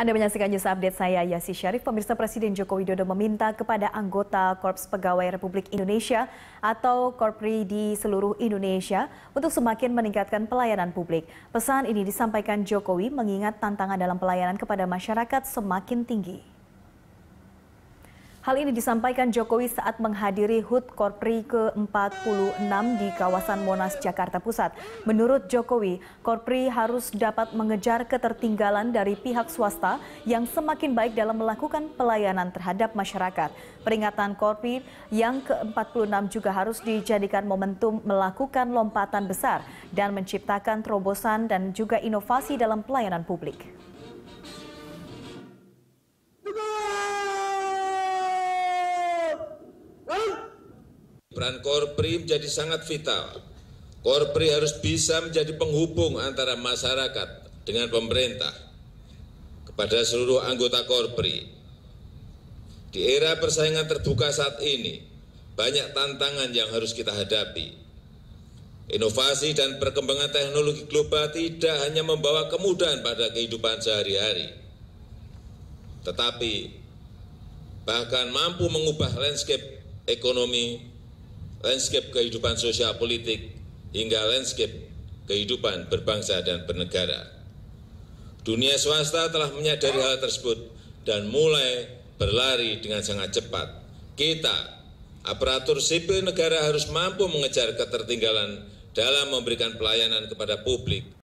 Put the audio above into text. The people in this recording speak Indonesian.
Anda menyaksikan news update saya Yasi Syarif. Pemirsa Presiden Joko Widodo meminta kepada anggota Korps Pegawai Republik Indonesia atau Korpri di seluruh Indonesia untuk semakin meningkatkan pelayanan publik. Pesan ini disampaikan Jokowi mengingat tantangan dalam pelayanan kepada masyarakat semakin tinggi. Hal ini disampaikan Jokowi saat menghadiri HUT Korpri ke-46 di kawasan Monas, Jakarta Pusat. Menurut Jokowi, Korpri harus dapat mengejar ketertinggalan dari pihak swasta yang semakin baik dalam melakukan pelayanan terhadap masyarakat. Peringatan Korpri yang ke-46 juga harus dijadikan momentum melakukan lompatan besar dan menciptakan terobosan dan juga inovasi dalam pelayanan publik. Peran Korpri menjadi sangat vital. Korpri harus bisa menjadi penghubung antara masyarakat dengan pemerintah. Kepada seluruh anggota Korpri, di era persaingan terbuka saat ini, banyak tantangan yang harus kita hadapi. Inovasi dan perkembangan teknologi global tidak hanya membawa kemudahan pada kehidupan sehari-hari, tetapi bahkan mampu mengubah landscape ekonomi landscape kehidupan sosial politik, hingga landscape kehidupan berbangsa dan bernegara. Dunia swasta telah menyadari hal tersebut dan mulai berlari dengan sangat cepat. Kita, aparatur sipil negara harus mampu mengejar ketertinggalan dalam memberikan pelayanan kepada publik